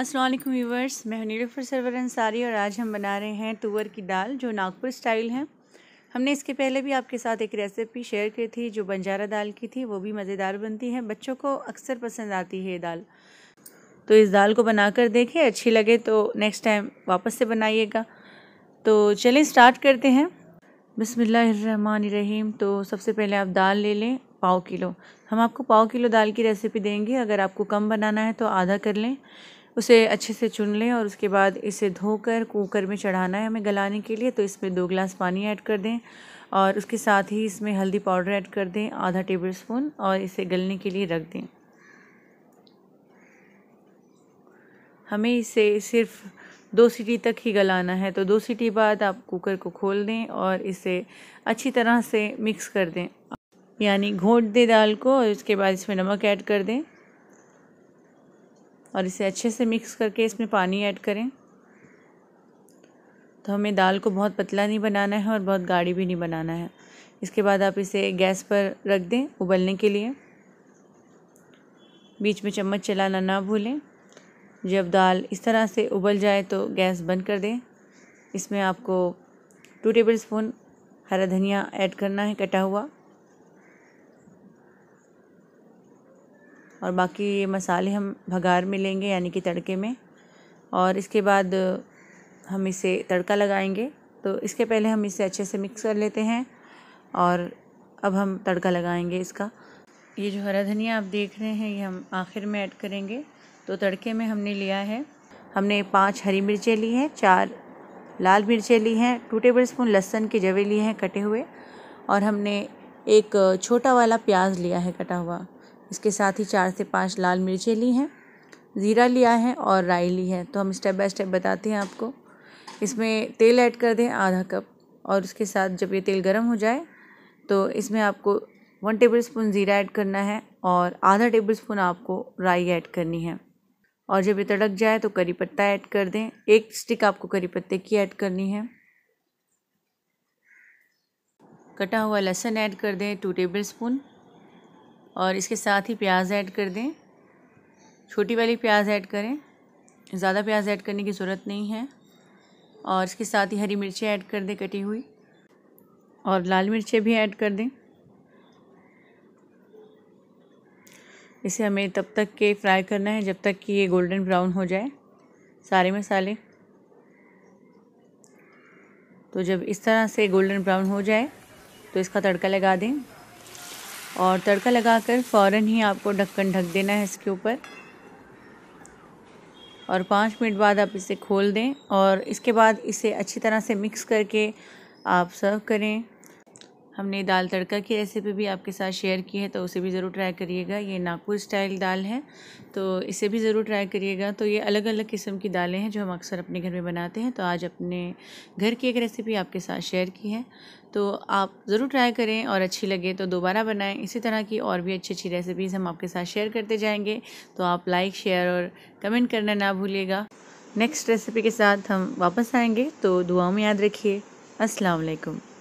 Aslam viewers मैं नीलफर server Ansari और आज हम बना रहे हैं तुअर की दाल जो नागपुर स्टाइल है हमने इसके पहले भी आपके साथ एक रेसिपी शेयर की थी जो बंजारा दाल की थी वो भी मज़ेदार बनती है बच्चों को अक्सर पसंद आती है ये दाल तो इस दाल को बनाकर देखें अच्छी लगे तो नेक्स्ट टाइम वापस से बनाइएगा तो चलें स्टार्ट करते हैं बसमीम तो सबसे पहले आप दाल ले लें पाओ किलो हम आपको पाओ किलो दाल की रेसिपी देंगे अगर आपको कम बनाना है तो आधा कर लें उसे अच्छे से चुन लें और उसके बाद इसे धोकर कुकर में चढ़ाना है हमें गलाने के लिए तो इसमें दो गिलास पानी ऐड कर दें और उसके साथ ही इसमें हल्दी पाउडर ऐड कर दें आधा टेबल स्पून और इसे गलने के लिए रख दें हमें इसे सिर्फ दो सीटी तक ही गलाना है तो दो सीटी बाद आप कुकर को खोल दें और इसे अच्छी तरह से मिक्स कर दें यानी घोट दें दाल को और उसके बाद इसमें नमक ऐड कर दें और इसे अच्छे से मिक्स करके इसमें पानी ऐड करें तो हमें दाल को बहुत पतला नहीं बनाना है और बहुत गाढ़ी भी नहीं बनाना है इसके बाद आप इसे गैस पर रख दें उबलने के लिए बीच में चम्मच चलाना ना भूलें जब दाल इस तरह से उबल जाए तो गैस बंद कर दें इसमें आपको टू टेबल स्पून हरा धनिया ऐड करना है कटा हुआ और बाकी ये मसाले हम भगार में लेंगे यानी कि तड़के में और इसके बाद हम इसे तड़का लगाएंगे तो इसके पहले हम इसे अच्छे से मिक्स कर लेते हैं और अब हम तड़का लगाएंगे इसका ये जो हरा धनिया आप देख रहे हैं ये हम आखिर में ऐड करेंगे तो तड़के में हमने लिया है हमने पाँच हरी मिर्चें ली हैं चार लाल मिर्चें ली हैं टू टेबल स्पून लहसन के जवे लिए हैं कटे हुए और हमने एक छोटा वाला प्याज लिया है कटा हुआ इसके साथ ही चार से पाँच लाल मिर्चें ली हैं ज़ीरा लिया है और राई ली है तो हम स्टेप बाय स्टेप बताते हैं आपको इसमें तेल ऐड कर दें आधा कप और उसके साथ जब ये तेल गर्म हो जाए तो इसमें आपको वन टेबल स्पून ज़ीरा ऐड करना है और आधा टेबल स्पून आपको राई ऐड करनी है और जब ये तड़क जाए तो करी पत्ता ऐड कर दें एक स्टिक आपको करी पत्ते की ऐड करनी है कटा हुआ लहसुन ऐड कर दें टू टेबल स्पून और इसके साथ ही प्याज ऐड कर दें छोटी वाली प्याज ऐड करें ज़्यादा प्याज ऐड करने की ज़रूरत नहीं है और इसके साथ ही हरी मिर्चें ऐड कर दें कटी हुई और लाल मिर्चें भी ऐड कर दें इसे हमें तब तक के फ्राई करना है जब तक कि ये गोल्डन ब्राउन हो जाए सारे मसाले तो जब इस तरह से गोल्डन ब्राउन हो जाए तो इसका तड़का लगा दें और तड़का लगाकर फ़ौरन ही आपको ढक्कन ढक देना है इसके ऊपर और पाँच मिनट बाद आप इसे खोल दें और इसके बाद इसे अच्छी तरह से मिक्स करके आप सर्व करें हमने दाल तड़का की रेसिपी भी आपके साथ शेयर की है तो उसे भी ज़रूर ट्राई करिएगा ये नागपुर स्टाइल दाल है तो इसे भी ज़रूर ट्राई करिएगा तो ये अलग अलग किस्म की दालें हैं जो हम अक्सर अपने घर में बनाते हैं तो आज अपने घर की एक रेसिपी आपके साथ शेयर की है तो आप ज़रूर ट्राई करें और अच्छी लगे तो दोबारा बनाएँ इसी तरह की और भी अच्छी अच्छी रेसिपीज़ हम आपके साथ शेयर करते जाएँगे तो आप लाइक शेयर और कमेंट करना ना भूलिएगा नेक्स्ट रेसिपी के साथ हम वापस आएंगे तो दुआओं में याद रखिए असलकम